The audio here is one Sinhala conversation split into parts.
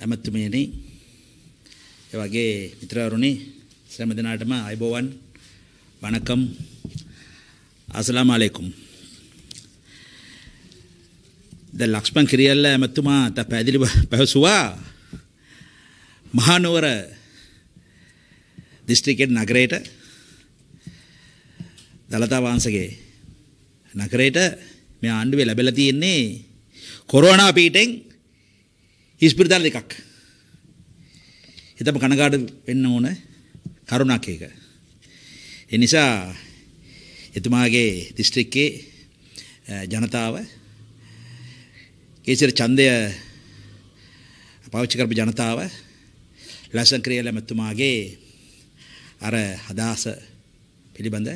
ඇමැත්තුමේනි එවගේ මිත්‍රවරුනි සෑම දිනාටම අයබෝවන් වණකම් අස්ලාම් අලයිකුම් දැන් ලක්ෂ්මන් කිරියල්ලා ඇමැත්තුමා ත පැහැදිලි පැවසුවා මහනුවර දිස්ත්‍රික්කයේ නගරයට දලතා වංශගේ නගරයට මේ ආණ්ඩුවේ ලැබිලා තියෙන්නේ කොරෝනා පීඩෙන් ඉස්පිරිතාල දෙකක්. හිතම කනගාට වෙන්න ඕන කරුණක් ඒක. ඒ නිසා එතුමාගේ දිස්ත්‍රික්කේ ජනතාව කේසර ඡන්දය පාවිච්චි කරපු ජනතාව ලැසන් ක්‍රියල මැතිතුමාගේ අර හදාස පිළිබඳ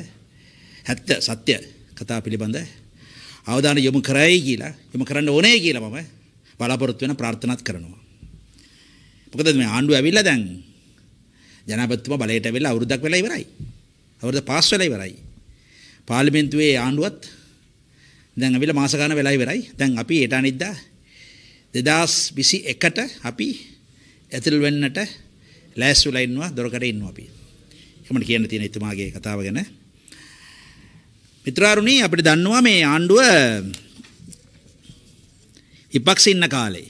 ඇත්ත සත්‍ය කතා පිළිබඳ අවධානය යොමු කරයි කියලා යොමු කරන්න ඕනේ කියලා මම බලාපොරොත්තු වෙන ප්‍රාර්ථනාත් කරනවා. මොකද මේ ආණ්ඩුව ඇවිල්ලා දැන් ජනාධිපතිතුමා බලයට ඇවිල්ලා අවුරුද්දක් වෙලා ඉවරයි. අවුරුද්ද පාස් වෙලා ඉවරයි. පාර්ලිමේන්තුවේ ආණ්ඩුවත් දැන් ඇවිල්ලා මාස ගාන වෙලා ඉවරයි. දැන් අපි ඊට අනිද්දා 2021ට අපි ඇතුල් වෙන්නට ලෑස්තිලා ඉන්නවා දොරකඩ ඉන්නවා අපි. ඒකමඩ කියන්න තියෙන එතුමාගේ කතාව ගැන. මිත්‍රාරුණි අපිට දන්නවා මේ ආණ්ඩුව විපක්ෂේ ඉන්න කාලේ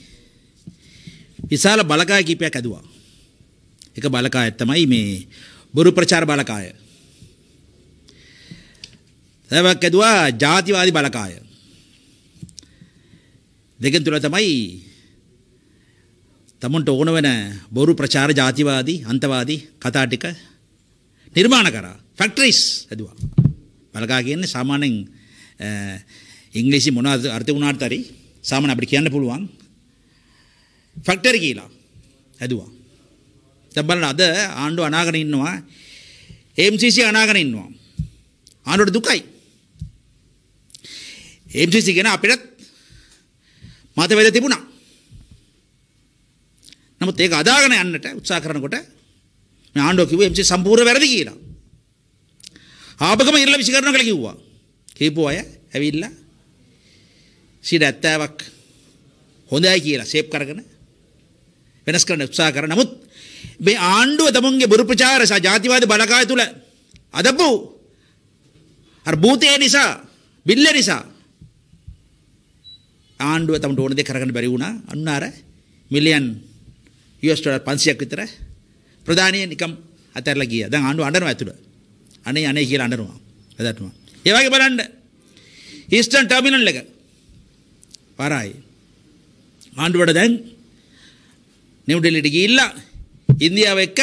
විශාල බලකාය කීපයක් ඇදුවා. එක බලකායක් තමයි මේ බොරු ප්‍රචාර බලකාය. තවක් ඇදුවා ජාතිවාදී බලකාය. දෙකෙන් තුල තමයි තමුන්ට ඕන වෙන බොරු ප්‍රචාර ජාතිවාදී අන්තවාදී කතා ටික නිර්මාණ කරා. ෆැක්ටරිස් ඇදුවා. බලකා කියන්නේ සාමාන්‍යයෙන් ඉංග්‍රීසි මොන අර්ථ වුණාට හරි සාමාන්‍ය අපිට කියන්න පුළුවන් ෆැක්ටරි කියලා හැදුවා. දැන් බලන්න අද ආණ්ඩුව අනාගෙන ඉන්නවා. MCC අනාගෙන ඉන්නවා. ආණ්ඩුවට දුකයි. MCC ගැන අපිට මතවේද තිබුණා. නමුත් ඒක අදාගෙන යන්නට උත්සාහ කරනකොට මේ ආණ්ඩුව කිව්වේ MCC සම්පූර්ණ වැරදි කියලා. ආපගම ඉරලා විසිකරනවා කියලා කිව්වා. කීපෝ අය ඇවිල්ලා සිට ඇත්තෑවක් හොඳයි කියලා සේප් කරගන වෙනස් කරන උත්සා කර නමුත් මේ ආණ්ඩුව තමුන්ගේ බුරු ප්‍රචාර සහ ජාතිවාද බලකාය තුළ අදපු අර භූතය නිසා බිල්ල නිසා ආණ්ඩුව තම ඕන දෙ කරගන්න බැරි වුණා අන්න අර මිලියන් US ඩොලර් 500ක් විතර ප්‍රධානිය නිකම් අතහැරලා ගියා. දැන් ආණ්ඩුව අඬනවා ඇතුළ. අනේ අනේ කියලා අඬනවා. හදටම. ඒ වගේ බලන්න ඊස්ටර්න් ටර්මිනල් එක පරායි. ආණ්ඩුවට දැන් නිව්ඩෙල්ලිට ගිහිල්ලා ඉන්දියාව එක්ක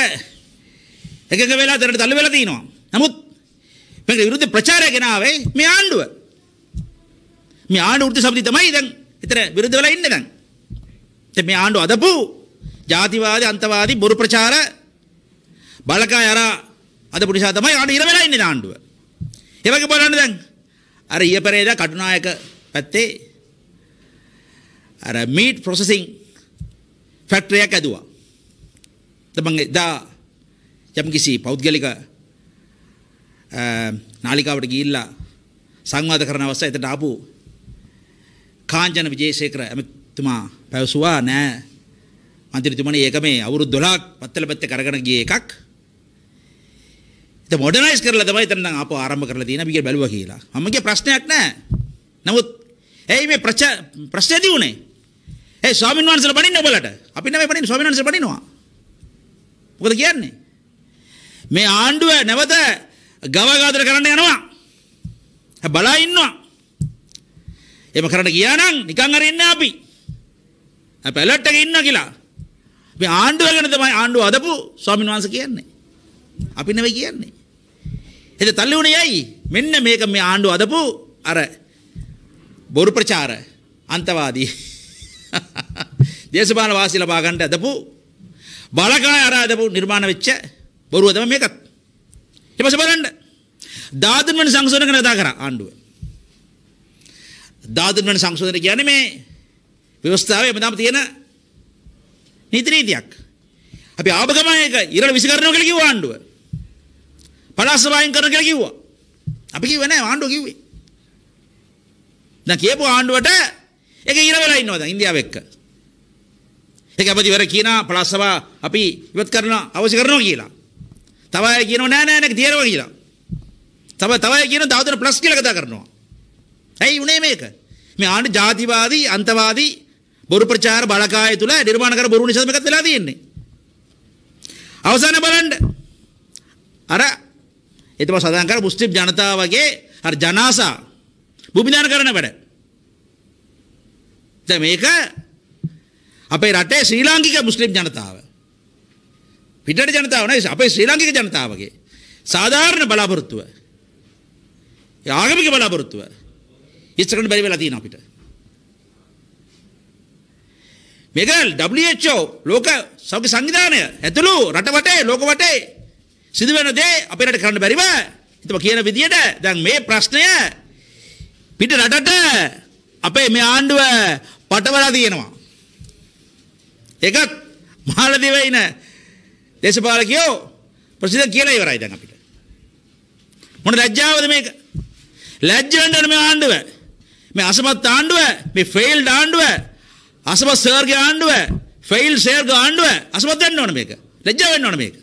එකක වෙලා දෙරට තල්ලු වෙලා තිනවා. නමුත් මේකට විරුද්ධ ප්‍රචාරය ගෙනාවේ මේ ආණ්ඩුව. මේ ආණ්ඩුව වෘත්ති සමිති තමයි දැන් එතන විරුද්ධ වෙලා ඉන්නේ දැන්. දැන් මේ ආණ්ඩුව අදපු ජාතිවාදී අන්තවාදී බොරු ප්‍රචාර බලකා යරා අදපු නිසා තමයි ආණ්ඩුව ඉර වෙලා ඉන්නේ ආණ්ඩුව. ඒ වගේ බලන්න දැන් අර ඊයපරේදා කටුනායක පැත්තේ අර මීට් ප්‍රොසෙසිං ෆැක්ටරි එකක් ඇදුවා. තමන් එදා යම්කිසි පෞද්ගලික නාලිකාවට ගිහිල්ලා සංවාද කරන අවස්ථාවේ එතට ආපු කාංජන විජේසේකර එතුමා පැවසුවා නෑ මන්ත්‍රීතුමනි ඒක මේ අවුරුදු 12ක් පත්තල පැත්තේ කරගෙන ගිය එකක්. ඒක මොඩර්නයිස් කරලා තමයි එතන නම් ආපහු ආරම්භ කරලා තියෙන අපි කියලා බැලුවා කියලා. මම කිය ප්‍රශ්නයක් නෑ. නමුත් ඇයි මේ ප්‍රශ්නේ දී උනේ? ඒ ස්වාමීන් වහන්සේලා බණින්න ඔබලට. අපි නෙමෙයි බණින්නේ ස්වාමීන් වහන්සේ බණිනවා. මොකද කියන්නේ? මේ ආණ්ඩුව නැවත ගවගාදර කරන්න යනවා. බලා ඉන්නවා. එහෙම කරන්න ගියා නම් නිකන් හරි ඉන්නේ අපි. අපි ඇලර්ට් එකේ ඉන්නවා කියලා. මේ ආණ්ඩුව ගැන තමයි ආණ්ඩුව අදපු ස්වාමීන් වහන්සේ කියන්නේ. අපි නෙමෙයි කියන්නේ. එද තල්ලි වුණේ ඇයි? මෙන්න මේක මේ ආණ්ඩුව අදපු අර බොරු ප්‍රචාර අන්තවාදී දේශපාලන වාසි ලබා ගන්න ඇදපු බලකාය අර ඇදපු නිර්මාණ වෙච්ච බොරුව තමයි මේකත්. ඊට පස්සේ බලන්න. 13 වෙනි සංශෝධන ගැන කතා කරා ආණ්ඩුව. 13 වෙනි සංශෝධන කියන්නේ මේ ව්‍යවස්ථාවේ එමදාම තියෙන නීති නීතියක්. අපි ආව ගමන් ඒක ඉරල විසිකරනවා කියලා කිව්වා ආණ්ඩුව. පළාත් සභාවෙන් කරනවා කියලා කිව්වා. අපි කිව්වේ නෑ ආණ්ඩුව කිව්වේ. දැන් කියපු ආණ්ඩුවට ඒක ඉර වෙලා ඉන්නවා දැන් ඉන්දියාව එක්ක. ඒක ඇමතිවර කියනවා පළාත් සභා අපි ඉවත් කරනවා අවශ්‍ය කරනවා කියලා. තව අය කියනවා නෑ නෑ නෑ තියනවා කියලා. තව තව අය කියනවා දවදන ප්ලස් කියලා කතා කරනවා. ඇයි උනේ මේක? මේ ආණ්ඩු ජාතිවාදී අන්තවාදී බොරු ප්‍රචාර බලකාය තුල නිර්මාණ කර බොරු නිසා මේකත් වෙලා තියෙන්නේ. අවසාන බලන්න අර එතම සඳහන් කර මුස්ලිම් ජනතාව වගේ අර ජනාසා භූමිදාන කරන වැඩ. දැන් මේක අපේ රටේ ශ්‍රී ලාංකික මුස්ලිම් ජනතාව පිටට ජනතාව නෙවෙයි අපේ ශ්‍රී ලාංකික ජනතාවගේ සාධාරණ බලාපොරොත්තුව ඒ ආගමික බලාපොරොත්තුව ඉස්සරහට බැරි වෙලා තියෙනවා අපිට මේක WHO ලෝක සෞඛ්‍ය සංවිධානය ඇතුළු රට වටේ ලෝක වටේ සිදුවෙන දේ අපේ රට කරන්න බැරිව ඉතින් කියන විදියට දැන් මේ ප්‍රශ්නය පිට රටට අපේ මේ ආණ්ඩුව පටවලා තියෙනවා ඒකත් මහලදිවයින දේශපාලකයෝ ප්‍රසිද්ධ කියලා ඉවරයි දැන් අපිට. මොන ලැජ්ජාවද මේක? ලැජ්ජෙන්ද මේ ආණ්ඩුව. මේ අසමත් ආණ්ඩුව, මේ ෆේල්ඩ් ආණ්ඩුව, අසමත් සර්ගේ ආණ්ඩුව, ෆේල් සර්ගේ ආණ්ඩුව අසමත් වෙන්න ඕන මේක. ලැජ්ජා වෙන්න ඕන මේක.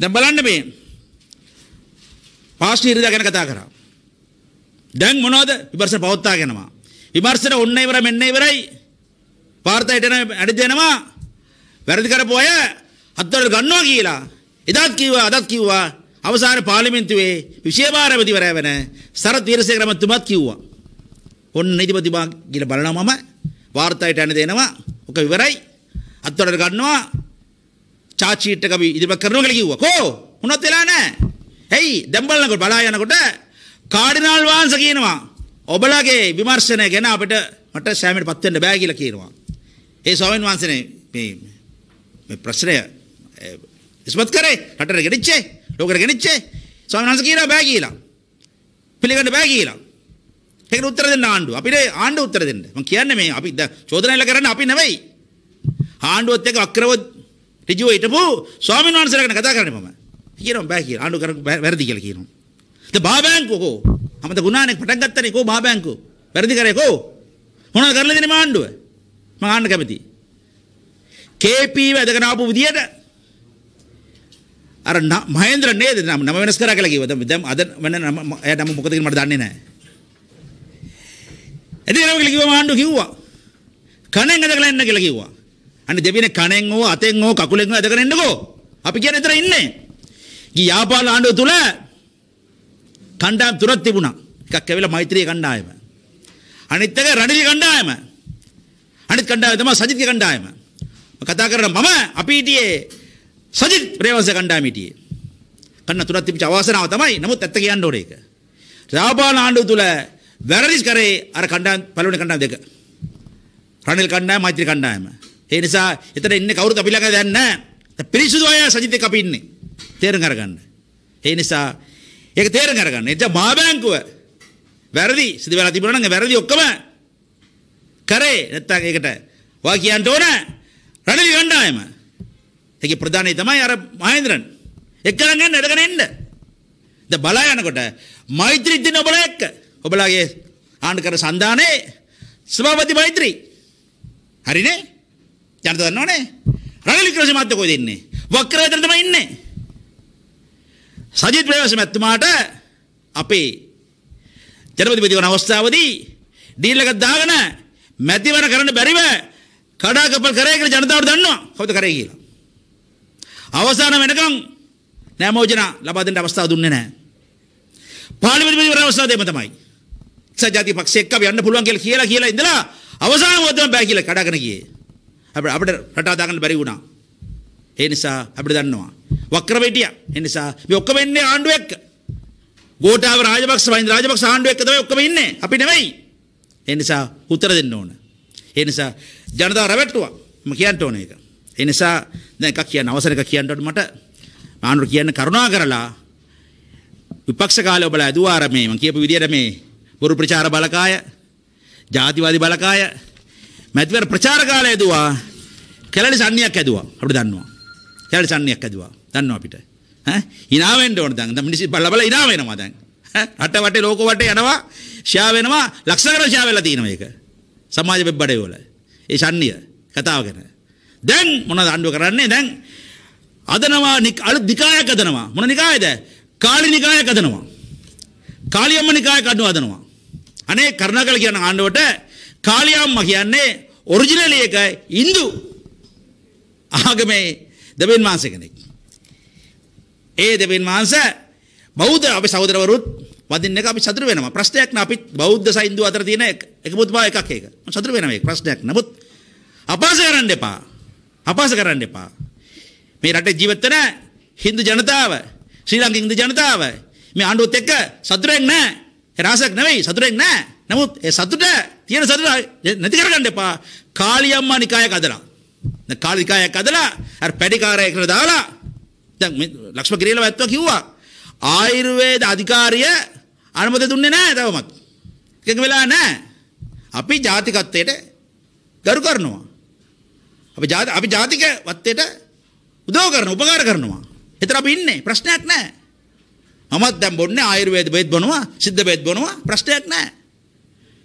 දැන් බලන්න මේ පාස්ටි ඉරිදා ගැන කතා කරා. දැන් මොනවද විමර්ශන පවත්වාගෙනවා. විමර්ශන ඔන්න ඉවර මෙන්න ඉවරයි. වාර්තයට එන ඇඩි දෙනවා වැරදි කරපු අය හත්වලට ගන්නවා කියලා. එදත් කිව්වා අදත් කිව්වා අවසාන පාර්ලිමේන්තුවේ විශේෂ භාරපතිවරයා වෙන සරත් වීරසේකර මහත්මයාත් කිව්වා. ඔන්න නීතිපති බා කියලා බලනවා මම වාර්තයට ඇන දෙනවා. ඔක ඉවරයි. අත්වලට ගන්නවා. චාට් ෂීට් එක අපි ඉදිරිපත් කරනවා කියලා කිව්වා. කෝ මොනවත් වෙලා නැහැ. ඇයි දැන් බලනකොට බලා යනකොට කාඩිනල් වාංශ කියනවා ඔබලගේ විමර්ශනය ගැන අපිට මට සෑමීටපත් වෙන්න බෑ කියලා කියනවා. ඒ ස්වාමීන් වහන්සේනේ මේ මේ ප්‍රශ්නය ඉස්මත් කරේ රටට ගෙනිච්චේ ලෝකෙට ගෙනිච්චේ ස්වාමීන් වහන්සේ කියලා බෑ කියලා පිළිගන්න බෑ කියලා ඒකට උත්තර දෙන්න ආණ්ඩුව අපිට ආණ්ඩුව උත්තර දෙන්න මම කියන්නේ මේ අපි චෝදනාවල කරන්නේ අපි නෙවෙයි ආණ්ඩුවත් එක්ක අක්‍රව ඍජුව හිටපු ස්වාමීන් වහන්සේලාගෙන කතා කරන්නේ මම කියනවා බෑ කියලා ආණ්ඩුව කරන වැරදි කියලා කියනවා ද බාබෑංකෝ අමත ගුණානෙක් පටන් ගත්තනේ කෝ බාබෑංකෝ වැරදි කරේ කෝ මොනවද කරලා දෙන්නේ මාණ්ඩුව මහන්න කැමති. කේපීව ඇදගෙන ආපු විදියට අර මහේන්ද්‍ර නේද නම නම වෙනස් කරා කියලා කිව්වා. දැන් අද වෙන නම එයා නම මොකද කියලා මට දන්නේ නැහැ. එදින නම කියලා කිව්වා මහාණ්ඩු කිව්වා. කණෙන් ඇදගෙන එන්න කියලා කිව්වා. අනේ දෙවියනේ කණෙන් හෝ අතෙන් හෝ කකුලෙන් හෝ ඇදගෙන එන්නකෝ. අපි කියන්නේ විතර ඉන්නේ. ගිය යාපාල ආණ්ඩුව තුල කණ්ඩායම් තුනක් තිබුණා. එකක් ඇවිල්ලා මෛත්‍රී කණ්ඩායම. අනිත් එක රණිවි කණ්ඩායම. අනිත් කණ්ඩායම තමයි සජිත්ගේ කණ්ඩායම. කතා කරන මම අපි හිටියේ සජිත් ප්‍රේමස කණ්ඩායම හිටියේ. කන්න තුනක් තිබිච්ච අවසනාව තමයි. නමුත් ඇත්ත කියන්න ඕනේ ඒක. රාබාන ආණ්ඩුව තුල වැරදිස් කරේ අර කණ්ඩායම් පළවෙනි කණ්ඩායම් දෙක. රනිල් කණ්ඩායම මෛත්‍රී කණ්ඩායම. ඒ නිසා එතන ඉන්නේ කවුරුත් අපි ළඟ දැන් නැහැ. පිරිසුදු අය සජිත් එක්ක අපි ඉන්නේ. තේරුම් අරගන්න. ඒ නිසා ඒක තේරුම් අරගන්න. එද මා බැංකුව වැරදි සිදු වෙලා තිබුණා නම් වැරදි ඔක්කොම කරේ නැත්තම් ඒකට වා කියන්න ඕන රණලි කණ්ඩායම. ඒකේ ප්‍රධානී තමයි අර මහේන්ද්‍රන්. එක්කලන් යන්න අරගෙන එන්න. දැන් බලා යනකොට මෛත්‍රී දින ඔබලා එක්ක ඔබලාගේ ආණ්ඩකර සන්දානේ සභාපති මෛත්‍රී. හරිනේ? ජනත දන්නවනේ. රණලි ක්‍රසි මාත්‍ය කොහෙද ඉන්නේ? වක්‍රයතර තමයි ඉන්නේ. සජිත් ප්‍රේමසිංහ මැතිතුමාට අපේ ජනපතිපතිවරණ අවස්ථාවේදී ඩීල් එකක් දාගෙන මැතිවර කරන්න බැරිව කඩාකපල් කරේ කියලා ජනතාවට දන්නවා කවුද කරේ කියලා. අවසාන වෙනකන් නෑමෝජන ලබා දෙන්න අවස්ථාව දුන්නේ නැහැ. පාර්ලිමේන්තු මැතිවර අවස්ථාව දෙම තමයි. එක්සත් ජාතික පක්ෂය එක්ක අපි යන්න පුළුවන් කියලා කියලා කියලා ඉඳලා අවසාන මොහොතම බෑ කියලා කඩාගෙන ගියේ. අපිට අපිට රටා දාගන්න බැරි වුණා. ඒ නිසා අපිට දන්නවා. වක්‍රව හිටියා. ඒ නිසා මේ ඔක්කොම ඉන්නේ ආණ්ඩුව එක්ක. ගෝඨාව රාජපක්ෂ වයින් රාජපක්ෂ ආණ්ඩුව එක්ක තමයි ඔක්කොම ඉන්නේ. අපි නෙවෙයි. එනිසා උතර දෙන්න ඕන. එනිසා ජනතාව රැවැට්ටුවා ම කියන්ට ඕන එක. එනිසා දැක කියන්න අවසරක කියන්නට මට මානුර කියන්න කරුණා කරලා විපක්ෂ කාලය ඔබලා ඇදුවාර මේ මම කියපු විදියට මේ බොරු ප්‍රචාර බලකාය ජාතිවාදී බලකාය මැතිවර ප්‍රචාර කාලය ඇදුවා කැලණි සන්නියක් ඇදුවා අපිට දන්නවා කැලණි සන්නියක් ඇදුවා දන්නවා අපිට ඈ hina වෙන්න ඕන දැන් මිනිස්සු බලබල hina වෙනවා දැන් රට වටේ ලෝක වටේ යනවා ෂයා වෙනවා ලක්ෂ ගණන් ෂයා වෙලා තියෙනවා මේක. සමාජ වෙබ්බඩේ වල. ඒ ශන්නිය කතාව ගැන. දැන් මොනවද ආණ්ඩුව කරන්නේ? දැන් අදනවා අලුත් නිකායක් අදනවා. මොන නිකායද? කාලි නිකායක් අදනවා. කාලියම්ම නිකායක් අඩු අදනවා. අනේ කරුණාකර කියන ආණ්ඩුවට කාලියම්ම කියන්නේ ඔරිජිනල් එක Hindu ආගමේ දෙවියන් වහන්සේ කෙනෙක්. ඒ දෙවියන් වහන්සේ බෞද්ධ අපි සහෝදරවරුත් වදින්න එක අපි සතුරු වෙනවා. ප්‍රශ්නයක් නේ අපි බෞද්ධ සහ Hindu අතර තියෙන එකමුත් බව එකක් ඒක. මම සතුරු වෙනවා ඒක ප්‍රශ්නයක්. නමුත් අපහාස කරන්න එපා. අපහාස කරන්න එපා. මේ රටේ ජීවත් වෙන Hindu ජනතාව, ශ්‍රී ලංකන් Hindu ජනතාව මේ ආණ්ඩුවත් එක්ක සතුරෙන් නැහැ. රාසක් නෙවෙයි සතුරෙන් නැහැ. නමුත් ඒ සතුට තියෙන සතුට නැති කරගන්න එපා. කාලියම්මා නිකායක අදලා. දැන් කාලිකායක අදලා අර පැඩිකාරය කියලා දාලා දැන් මේ ලක්ෂ්මගිරියල වැත්තෝ කිව්වා ආයුර්වේද අධිකාරිය අනුමැති දුන්නේ නැහැ තවමත්. එකක වෙලා නැහැ. අපි ජාතිකත්වයට ගරු කරනවා. අපි ජාති අපි ජාතික වත්තේට උදව් කරන උපකාර කරනවා. එතන අපි ඉන්නේ ප්‍රශ්නයක් නැහැ. මමත් දැන් බොන්නේ ආයුර්වේද බෙහෙත් බොනවා, සිද්ධ බෙහෙත් බොනවා ප්‍රශ්නයක් නැහැ.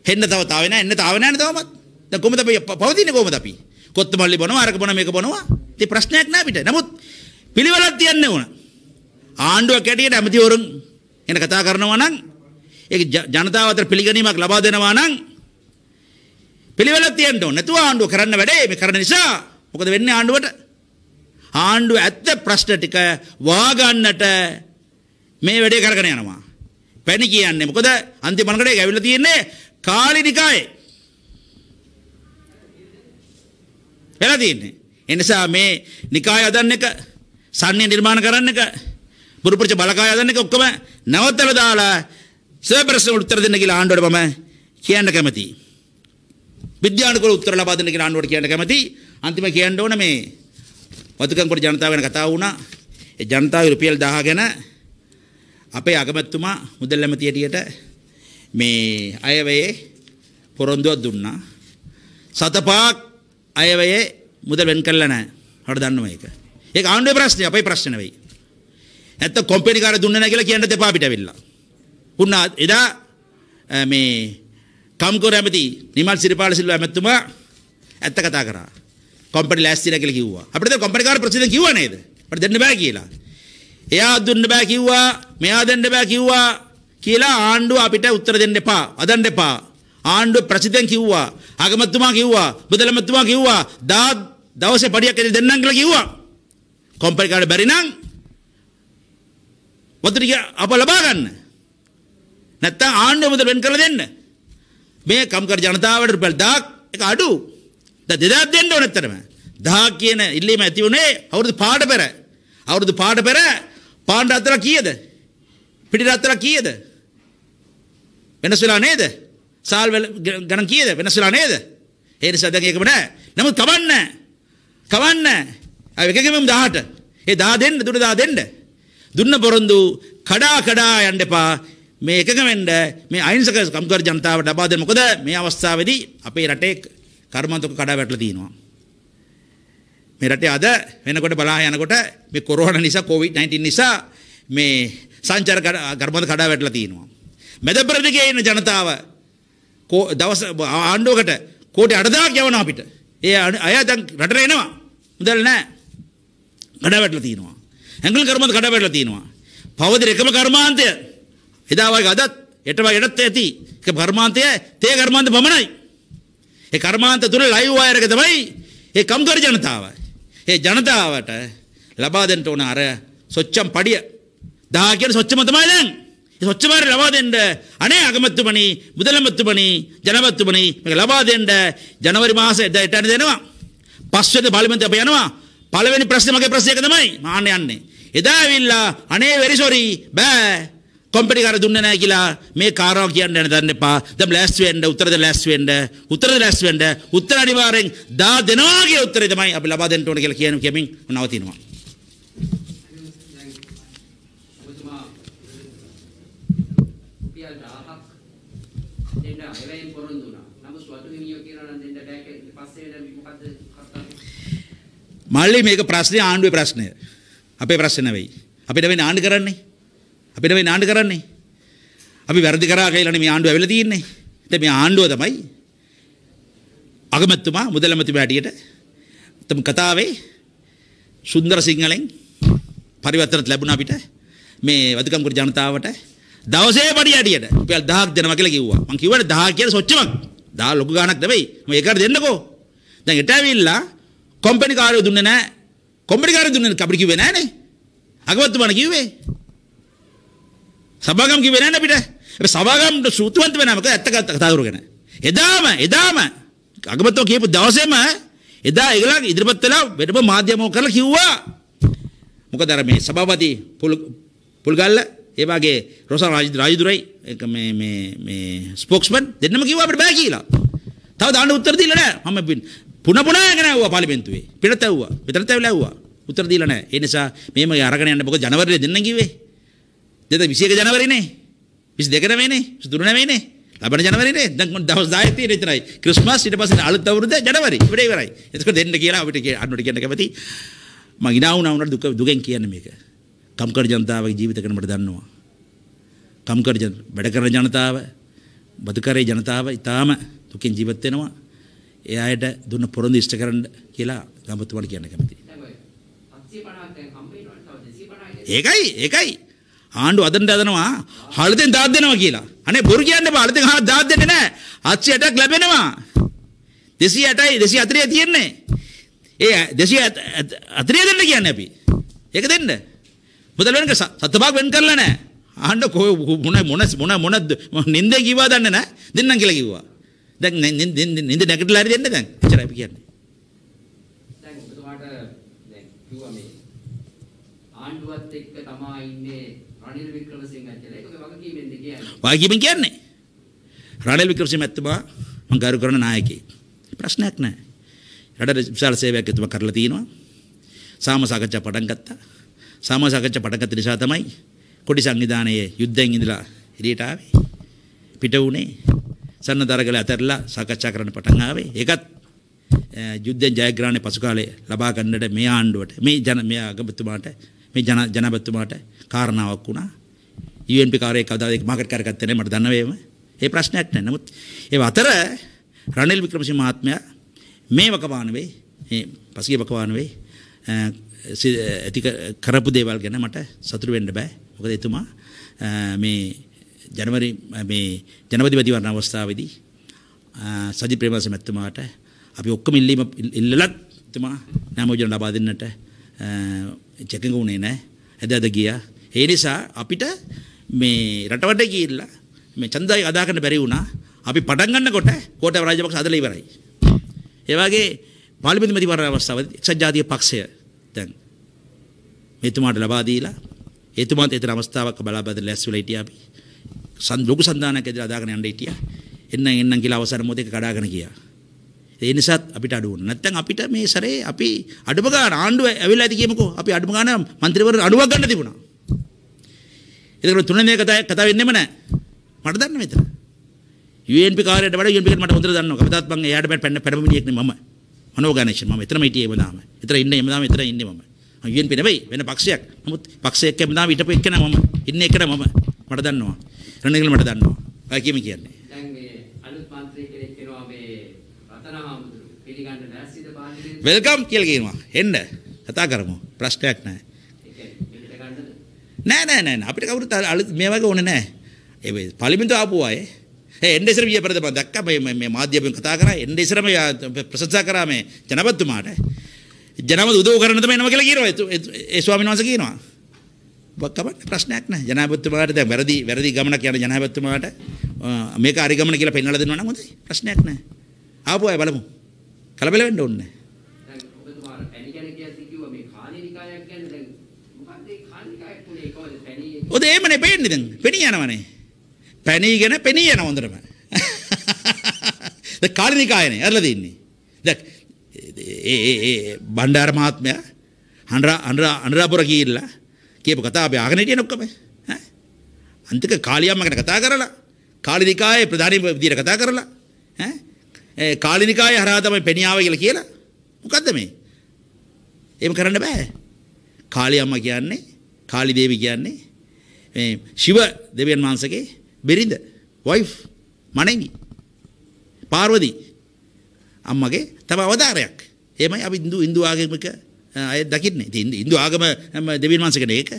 හෙන්න තව තාවේ නැහැ, එන්න තාවේ නැහැ තවමත්. දැන් කොහොමද අපි පවතින්නේ කොහොමද අපි? කොත්ත මල්ලි බොනවා, අරක බොනවා, මේක බොනවා. ඉතින් ප්‍රශ්නයක් නැහැ අපිට. නමුත් පිළිවෙලක් තියන්න ඕන. ආණ්ඩුවක් කැටියට ඇමතිවරුන් එන කතා කරනවා නම් ඒක ජනතාව අතර පිළිගැනීමක් ලබා දෙනවා නම් පිළිවෙලක් තියෙන්න ඕන. නැතුව ආණ්ඩුව කරන්න වැඩේ මේ කරන නිසා මොකද වෙන්නේ ආණ්ඩුවට? ආණ්ඩුව ඇත්ත ප්‍රශ්න ටික වාගන්නට මේ වැඩේ කරගෙන යනවා. පැණි කියන්නේ මොකද අන්තිම මනකට ඒක ඇවිල්ලා තියෙන්නේ කාලිනිකායේ. වෙලා තියෙන්නේ. එනිසා මේ නිකාය හදන්න එක සම්නිය නිර්මාණ කරන්න එක පුරපුරච බලකාය හදන එක ඔක්කොම නැවතලා දාලා සර්පරසන උත්තර දෙන්න කියලා ආණ්ඩුවට මම කියන්න කැමතියි. විද්‍යානුකූල උත්තර ලබා දෙන්න කියලා ආණ්ඩුවට කියන්න කැමතියි. අන්තිම කියන්න ඕන මේ වතුකම්පොඩි ජනතාව ගැන කතා වුණා. ඒ ජනතාවේ රුපියල් 1000 ගැන අපේ අගමැතිතුමා මුදල් ඇමතියට මේ අයවැයේ පොරොන්දුවක් දුන්නා. සතපාක් අයවැයේ මුදල් වෙන් කරලා නැහැ. හරිද දන්නව මේක. ඒක ආණ්ඩුවේ ප්‍රශ්නේ අපේ ප්‍රශ්නේ නෙවෙයි. නැත්නම් කම්පැනි කාර්ය දුන්නේ නැහැ කියලා කියන්න දෙපා පිට වෙලා. පුණා එදා මේ කම්කරු ඇමති නිමල් සිරිපාල සිල්වා ඇමතිතුමා ඇත්ත කතා කරා. කම්පැනි ලෑස්ති නැහැ කියලා කිව්වා. අපිට කම්පැනි කාර්ය ප්‍රසිද්ධ කිව්වා නේද? අපිට දෙන්න බෑ කියලා. එයා දුන්න බෑ කිව්වා, මෙයා දෙන්න බෑ කිව්වා කියලා ආණ්ඩුව අපිට උත්තර දෙන්න එපා, අදන්න එපා. ආණ්ඩුව ප්‍රසිද්ධෙන් කිව්වා, අගමැතිතුමා කිව්වා, බුදලමැතිතුමා කිව්වා, දා දවසේ පඩියක් දෙන්නම් කියලා කිව්වා. කම්පැනි කාර්ය බැරි නම් පොතට අප ලබා ගන්න. නැත්තම් ආණ්ඩුව මුදල් වෙන් කරලා දෙන්න. මේ කම්කර ජනතාවට රුපියල් 1000ක් එක අඩු. දැන් 2000ක් දෙන්න ඕන නැත්තරම. 1000 කියන ඉල්ලීම ඇති වුණේ අවුරුදු පාඩ පෙර. අවුරුදු පාඩ පෙර පාණ්ඩ අතර කීයද? පිටි අතර කීයද? වෙනස් වෙලා නේද? සාල් ගණන් කීයද? වෙනස් වෙලා නේද? ඒ නිසා දැන් ඒකම නෑ. නමුත් කවන්න. කවන්න. අය එකකෙම 1000ට. ඒ 1000 දෙන්න, දුර 1000 දෙන්න. දුන්න පොරොන්දු කඩා කඩා යන්න එපා මේ එකක වෙන්න මේ අහිංසක කම්කරු ජනතාවට ලබා දෙන්න මොකද මේ අවස්ථාවේදී අපේ රටේ කර්මාන්තක කඩා වැටලා තියෙනවා මේ රටේ අද වෙනකොට බලා යනකොට මේ කොරෝනා නිසා කොවිඩ් 19 නිසා මේ සංචාර කර්මාන්ත කඩා වැටලා තියෙනවා මෙද ප්‍රදේශයේ ඉන්න ජනතාව දවස් ආණ්ඩුවකට කෝටි 8000ක් යවනවා අපිට ඒ අය දැන් රටට එනවා මුදල් නැහැ කඩා වැටලා තියෙනවා ඇඟිලි කර්මන්ත කඩාවැටලා තියෙනවා. පවතින එකම කර්මාන්තය. එදා වගේ අදත් එට වගේ එටත් ඇති. ඒක කර්මාන්තය තේ කර්මාන්ත පමණයි. ඒ කර්මාන්ත තුන ලයිව් වයර් එක තමයි ඒ කම්කරු ජනතාව. ඒ ජනතාවට ලබා දෙන්න ඕන අර සොච්චම් පඩිය. 10 කියන සොච්චම තමයි දැන්. ඒ සොච්චමාර ලබා දෙන්න අනේ අගමැතිතුමනි, මුදලමැතිතුමනි, ජනමැතිතුමනි මේක ලබා දෙන්න ජනවරි මාසේ 10 දෙනවා. පස්වෙනි පාර්ලිමේන්තුවට අපි යනවා. පළවෙනි ප්‍රශ්නේ මගේ ප්‍රශ්නයක තමයි මාන්න යන්නේ. එදා ඇවිල්ලා අනේ වෙරි සෝරි බෑ කොම්පිටි කර දුන්නේ නැහැ කියලා මේ කාරණා කියන්න යන දන්න එපා. දැන් ලෑස්ති වෙන්න උත්තරද ලෑස්ති වෙන්න උත්තරද ලෑස්ති වෙන්න උත්තර අනිවාර්යෙන් දා දෙනවා කියන උත්තරේ තමයි අපි ලබා දෙන්න ඕන කියලා කියන කෙමින් නවතිනවා. දෙන්න අයවැයෙන් පොරොන්දු වුණා. නමුත් වතු හිමියෝ කියනවා නම් දෙන්න බෑ කියලා පස්සේ වෙන මොකද්ද මල්ලි මේක ප්‍රශ්නය ආණ්ඩුවේ ප්‍රශ්නය අපේ ප්‍රශ්න වෙයි අපිට වෙන ආණ්ඩු කරන්නේ අපිට වෙන ආණ්ඩු කරන්නේ අපි වැරදි කරා කියලා මේ ආණ්ඩුව ඇවිල්ලා තියෙන්නේ ඉතින් මේ ආණ්ඩුව තමයි අගමැතිතුමා මුදලමැතිතුමා හැටියට තම කතාවේ සුන්දර සිංහලෙන් පරිවර්තනත් ලැබුණා අපිට මේ වදකම් කර ජනතාවට දවසේ පඩි ඇටියට රුපියල් 1000ක් දෙනවා කියලා කිව්වා මං කිව්වනේ 1000 කියලා සොච්චමක් 1000 ලොකු ගාණක් නෙවෙයි මම ඒකට දෙන්නකෝ දැන් එට ඇවිල්ලා කොම්පනිකාරය දුන්න නෑ කොම්පිකාර දුන්න අපිට කිවේ නෑනේ අගවත්තුමන කිවේ සභාගම් කිවේ නෑ අපිට සභාගම්ට සූතුවන්ත වෙනමක ඇත්ත කතාකරුගෙන එදාම එදාම අගමත්ව කියපු දවසේම එදා ඒගොල්ලන් ඉදිරිපත් වෙලා වෙනම මාධ්‍යමෝ කරලා කිව්වා මොකද අර මේ සභාපති පුල්ගල්ල ඒ වගේ රොසන් රාජදුරයි මේ මේ මේ ස්පොක්ස්මන් දෙන්නම කිව්වා අපිට බෑ කියලා තව දාන්න උත්තර දීලා නෑ මම පුන පුනාගෙන ඇව්වා පාර්ලිමේන්තුවේ. පිටත ඇව්වා. පිටත ඇවිල්ලා ඇව්වා. උත්තර දීලා නැහැ. ඒ නිසා මේම අරගෙන යන්න මොකද ජනවරියේ දෙන්න කිව්වේ. 2021 ජනවරිනේ. 22 නෙවෙයිනේ. 23 නෙවෙයිනේ. ලබන ජනවරිනේ දැන් මොන දවස් 10 තියෙන විතරයි ක්‍රිස්මස් ඊට පස්සේ අලුත් අවුරුද්ද ජනවරි වැඩ ඉවරයි එතකොට දෙන්න කියලා අපිට අන්නුට කියන්න කැමති මම ඉනා වුණා උනට දුක දුකෙන් කියන්නේ මේක කම්කරු ජනතාවගේ ජීවිත කරන මට දන්නවා කම්කරු ජන වැඩ කරන ජනතාව බදුකරේ ජනතාව ඊටාම දුකෙන් ජීවත් වෙනවා ඒ අයට දුන්න පොරොන්දු ඉෂ්ට කරන්න කියලා ගම්බතුමාට කියන්න කැමතියි. ඒකයි ඒකයි ආණ්ඩු අදන් දදනවා හලුදෙන් දාත් දෙනවා කියලා. අනේ බොරු කියන්න බෑ හලුදෙන් හා දාත් දෙන්නේ නැහැ. 800ක් ලැබෙනවා. 208යි 204යි තියෙන්නේ. ඒ 204 දෙන්න කියන්නේ අපි. ඒක දෙන්න. මුදල් වෙනක සතභාග වෙන් කරලා නැහැ. ආණ්ඩු කො මොන මොන මොන මොන නින්දේ කිව්වා දන්නේ නැහැ. දෙන්නම් කියලා කිව්වා. දැන් නින්ද නැගිටලා හරි දෙන්න දැන්. එච්චරයි අපි කියන්නේ. දැන් ඔබතුමාට දැන් කිව්වා මේ ආණ්ඩුවත් එක්ක තමා ඉන්නේ රනිල් වික්‍රමසිංහ කියලා. ඒක වගකීමෙන්ද කියන්නේ? වගකීමෙන් කියන්නේ. රනිල් වික්‍රමසිංහ මැතිතුමා මම ගරු කරන නායකයෙක්. ප්‍රශ්නයක් නැහැ. රටට විශාල සේවයක් එතුමා කරලා තිනවා. සාම සාකච්ඡා පටන් ගත්තා. සාම සාකච්ඡා පටන් ගත්ත නිසා තමයි කොඩි සංවිධානයේ යුද්ධයෙන් ඉඳලා එළියට ආවේ. පිට වුණේ සන්න දරගල ඇතරලා සාකච්ඡා කරන්න පටන් ආවේ. ඒකත් යුද්ධයෙන් ජයග්‍රහණය පසු කාලේ ලබා ගන්නට මේ ආණ්ඩුවට මේ ජන මේ අගමැතිතුමාට මේ ජන ජනාධිපතිතුමාට කාරණාවක් වුණා. UNP කාර්යයේ කවදාද ඒක මාකට් කරගත්තේ නැහැ මට දන්නවේම. ඒ ප්‍රශ්නයක් නැහැ. නමුත් ඒ අතර රනිල් වික්‍රමසිංහ මහත්මයා මේ වකවාන වෙයි මේ පසුගිය වකවාන වෙයි ඇති කරපු දේවල් ගැන මට සතුටු වෙන්න බෑ. මොකද එතුමා මේ ජනවරි මේ ජනපතිවරණ අවස්ථාවේදී සජිත් ප්‍රේමදාස මැතිතුමාට අපි ඔක්කොම ඉල්ලීම ඉල්ලලත් එතුමා නාමෝජන ලබා දෙන්නට චෙකින් වුණේ නැහැ. ඇද ඇද ගියා. ඒ නිසා අපිට මේ රටවට ගිහිල්ලා මේ ඡන්දය අදා ගන්න බැරි වුණා. අපි පටන් ගන්නකොට කෝට්ටේ රාජපක්ෂ අදලා ඉවරයි. ඒ වගේ පාර්ලිමේන්තු මැතිවරණ අවස්ථාවේදී එක්සත් ජාතික පක්ෂය දැන් මෙතුමාට ලබා දීලා එතුමාත් එතන අවස්ථාවක් බලාපෑම ලැස්තිලා හිටියා අපි. ලොකු සන්ධානයක් ඇදලා අදාගෙන යන්න හිටියා. එන්න එන්නම් කියලා අවසාන මොහොතේ කඩාගෙන ගියා. ඒ නිසාත් අපිට අඩු වුණා. නැත්නම් අපිට මේ සැරේ අපි අඩුම ගාන ආණ්ඩුව ඇවිල්ලා ඇති කියමුකෝ. අපි අඩුම ගාන മന്ത്രിවරු අඩුවක් ගන්න තිබුණා. ඒකට තුනෙන් එක කතා වෙන්නෙම නැහැ. මට දන්න මෙතන. UNP කාර්යයට වඩා UNP එකට මට හොඳට දන්නවා. කවදාත් මං එයාට පැන්න පැනමිණියෙක් නේ මම. මනෝ ගණේෂන් මම එතරම් හිටියේ එමදාම. එතර ඉන්නේ එමදාම එතර ඉන්නේ මම. UNP නෙවෙයි වෙන පක්ෂයක්. නමුත් පක්ෂයක් එමදාම හිටපු එක නෑ මම. ඉන්නේ එකට මම. මට දන්නවා. රණ කියලා මට දන්නවා. ඔයා කියමි කියන්නේ. දැන් මේ අලුත් මන්ත්‍රී කෙනෙක් වෙනවා මේ රතනහාමුදුරු පිළිගන්න දැස්සිද පාර්ලිමේන්තුව. වෙල්කම් කියලා කියනවා. එන්න. කතා කරමු. ප්‍රශ්නයක් නැහැ. නෑ නෑ නෑ අපිට කවුරුත් අලුත් මේ වගේ ඕනේ නෑ. ඒ පාර්ලිමේන්තුව ආපු අය එන්න ඉස්සර ගිය පෙරද මම දැක්කා මේ මේ මාධ්‍යයෙන් කතා කරා එන්න ඉස්සරම ප්‍රශංසා කරා මේ ජනපතිතුමාට ජනමත උදව් කරන්න තමයි එනවා කියලා කියනවා ඒ ස්වාමීන් වහන්සේ කියනවා කමන්න ප්‍රශ්නයක් නෑ ජනාධිපතිතුමාට දැන් වැරදි වැරදි ගමනක් යන ජනාධිපතිතුමාට මේක හරි ගමන කියලා පෙන්වලා දෙනවා නම් හොඳයි ප්‍රශ්නයක් නෑ ආපු අය බලමු කලබල වෙන්න ඕනේ ඔද එහෙමනේ පේන්නේ දැන් පෙනී යනවනේ පැනීගෙන පෙනී යනවා හොඳටම දැන් කාලිනිකායනේ අරලා දෙන්නේ දැන් ඒ ඒ ඒ බණ්ඩාර මහත්මයා අනුරා අනුරා අනුරාපුර ගිහිල්ලා කියපු කතාව අපි අහගෙන හිටියන ඔක්කොම ඈ අන්තික කාලියම්ම ගැන කතා කරලා කාලිනිකායේ ප්‍රධානී විදියට කතා කරලා ඈ කාලිනිකායේ හරහා තමයි පෙණියාව කියලා කියලා මොකද්ද මේ එහෙම කරන්න බෑ කාලියම්ම කියන්නේ කාලි දේවි කියන්නේ මේ ශිව දෙවියන් වහන්සේගේ බිරිඳ wife මණෙනි පාර්වති අම්මගේ තම අවතාරයක් එහෙමයි අපි Hindu Hindu ආගමික අය දකින්නේ ඉතින් ඉන්දු ආගම දෙවියන් වහන්සේකට ඒක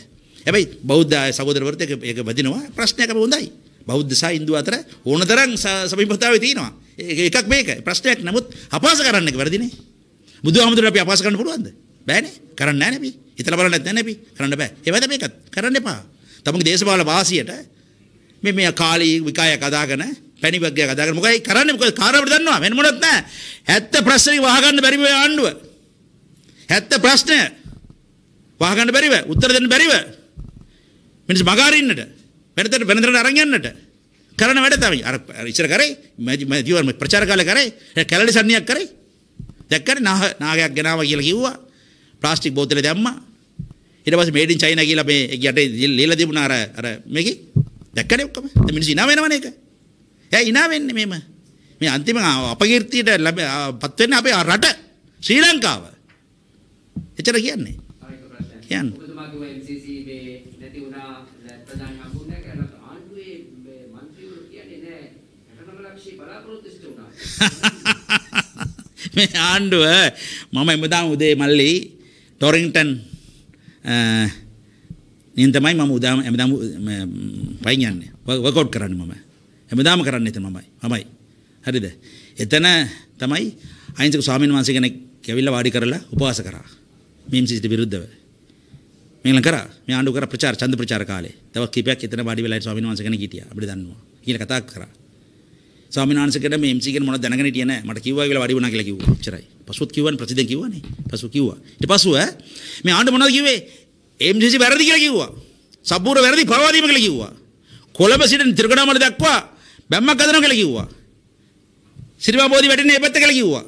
හැබැයි බෞද්ධ සහෝදරවරුත් ඒක ඒක වදිනවා ප්‍රශ්නයක් අපේ හොඳයි බෞද්ධ සහ ඉන්දු අතර ඕනතරම් සමීපතාවය තියෙනවා එකක් මේක ප්‍රශ්නයක් නමුත් අපහාස කරන්න එක වැරදිනේ බුදුහාමුදුරුවෝ අපි අපහාස කරන්න පුළුවන්ද බෑනේ කරන්න නැහැ නේ අපි හිතලා බලන්න නැත්නම් අපි කරන්න බෑ ඒ වගේ මේකත් කරන්න එපා තමගේ දේශපාලන වාසියට මේ මේ කාලී විකාය කදාගෙන පැණි වර්ගය කදාගෙන මොකයි කරන්නේ මොකද කාර්යබර දන්නවා වෙන මොනවත් නැහැ ඇත්ත ප්‍රශ්නේ වහගන්න බැරි මේ ආණ්ඩුව ඇත්ත ප්‍රශ්නය වහගන්න බැරිව උත්තර දෙන්න බැරිව මිනිස් මගාරින්නට වෙනතට වෙනතට අරන් යන්නට කරන වැඩ තමයි අර ඉස්සර කරේ මම දිවර්ම ප්‍රචාර කාලේ කරේ කැලඩි සන්නියක් කරේ දැක්කනේ නාහ නාගයක් ගෙනාවා කියලා කිව්වා ප්ලාස්ටික් බෝතලේ දැම්මා ඊට පස්සේ මේඩ් ඉන් චයිනා කියලා මේ යට ලීලා දීපුණා අර අර මේකේ දැක්කනේ ඔක්කොම දැන් මිනිස්සු ඉනා වෙනවනේ ඒක එයා ඉනා වෙන්නේ මේම මේ අන්තිම අපකීර්තියට ලැබපත් වෙන්නේ අපේ රට ශ්‍රී ලංකාව එච්චර කියන්නේ. කියන්න. මේ ආණ්ඩුව මම එමුදාම උදේ මල්ලි ටොරින්ටන් නින් තමයි මම උදාම එමුදාම පයින් යන්නේ වර්කවුට් කරන්නේ මම එමුදාම කරන්නේ එතන මමයි මමයි හරිද එතන තමයි අයින්සක ස්වාමීන් වහන්සේ කෙනෙක් කැවිල්ලා වාඩි කරලා උපවාස කරා බීම්සිට විරුද්ධව මෙල කර ආණඩු කර ප්‍රචාර චන්ද ප්‍රචාර කාලේ තව කීපයක් එතන බඩි වෙලා ස්වාමීන් වහන්සේ කෙනෙක් හිටියා අපිට දන්නවා කියලා කතා කරා ස්වාමීන් වහන්සේකට මේ MC කෙන මොනවද දැනගෙන හිටියේ නැහැ මට කිව්වා කියලා වැඩි වුණා කියලා කිව්වා එච්චරයි පසුත් කිව්වනේ ප්‍රසිද්ධ කිව්වනේ පසු කිව්වා ඊට පස්සෙ මේ ආණ්ඩු මොනවද කිව්වේ MCC වැරදි කියලා කිව්වා සබ්බූර වැරදි පරවාදීම කියලා කිව්වා කොළඹ සිට ත්‍රිගුණාමල දක්වා බැම්මක් හදනවා කියලා කිව්වා සිරිමා බෝධි වැටෙන්නේ ඒ පැත්ත කියලා කිව්වා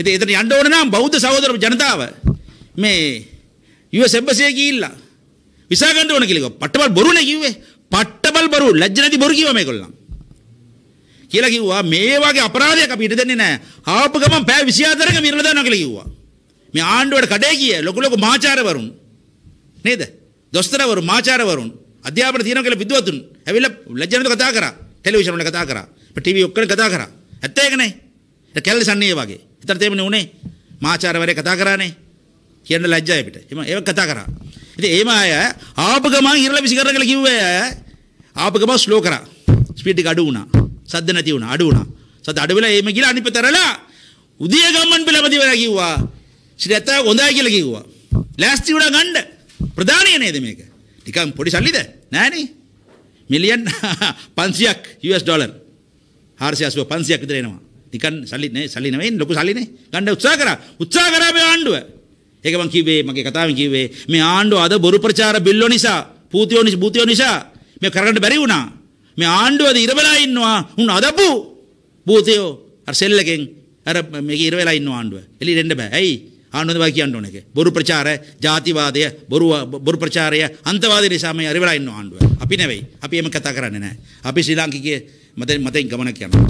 ඉතින් එතන යන්න ඕන නම් බෞද්ධ සහෝදර ජනතාව මේ යුව සැබ්බසේ ගිහිල්ලා විසා ගන්න ඕන කියලා කිව්වා. පට්ටබල් බොරුනේ කිව්වේ. පට්ටබල් බොරු ලැජ්ජ නැති බොරු කිව්වා මේගොල්ලන්. කියලා කිව්වා මේ වගේ අපරාධයක් අපි ඉඩ දෙන්නේ නැහැ. ආපු ගමන් පැය 24ක මිරල දානවා කියලා කිව්වා. මේ ආණ්ඩුවට කඩේ ගිය ලොකු ලොකු මාචාරවරුන් නේද? දොස්තරවරු මාචාරවරුන් අධ්‍යාපන තියෙනවා කියලා විද්වතුන් ඇවිල්ලා ලැජ්ජ නැතුව කතා කරා. ටෙලිවිෂන් වල කතා කරා. ටීවී ඔක්කොම කතා කරා. ඇත්ත ඒක නේ. කැලේ සන්නේ වගේ. හිතට තේමනේ උනේ. මාචාරවරේ කතා කරානේ. කියන්න ලැජ්ජයි අපිට. එහෙම ඒක කතා කරා. ඉතින් එහෙම අය ආපගම ඉරලා විසිකරන කියලා කිව්වේ අය. ආපගම ස්ලෝ කරා. ස්පීඩ් එක අඩු වුණා. සද්ද නැති වුණා. අඩු වුණා. සද්ද අඩු වෙලා එහෙම ගිහලා අනිපතරලා උදිය ගම්මන් පිළමදි වෙලා කිව්වා. සිරත්තා හොඳයි කියලා කිව්වා. ලෑස්ති වුණා ගන්න. ප්‍රධානිය නේද මේක? නිකන් පොඩි සල්ලිද? නෑනේ. මිලියන් 500ක් US ඩොලර්. 480 500ක් විතර එනවා. නිකන් සල්ලි නේ සල්ලි නෙවෙයි ලොකු සල්ලි නේ. ගන්න උත්සාහ කරා. උත්සාහ කරා මේ ආණ්ඩුව. ඒක මං කිව්වේ මගේ කතාවෙන් කිව්වේ මේ ආණ්ඩුව අද බොරු ප්‍රචාර බිල්ලෝ නිසා පූතියෝ නිසා භූතියෝ නිසා මේ කරගන්න බැරි වුණා. මේ ආණ්ඩුව අද ඉරවලා ඉන්නවා. උන් අදපු භූතියෝ අර සෙල් එකෙන් අර මේක ඉරවලා ඉන්නවා ආණ්ඩුව. එළියට එන්න බෑ. ඇයි? ආණ්ඩුවද බය කියන්න ඕන එක. බොරු ප්‍රචාරය, ಜಾතිවාදය, බොරු බොරු ප්‍රචාරය, අන්තවාදී නිසා මේ ඉරවලා ඉන්නවා ආණ්ඩුව. අපි නෙවෙයි. අපි එහෙම කතා කරන්නේ නැහැ. අපි ශ්‍රී ලාංකිකයේ මතෙන් මතෙන් ගමනක් යනවා.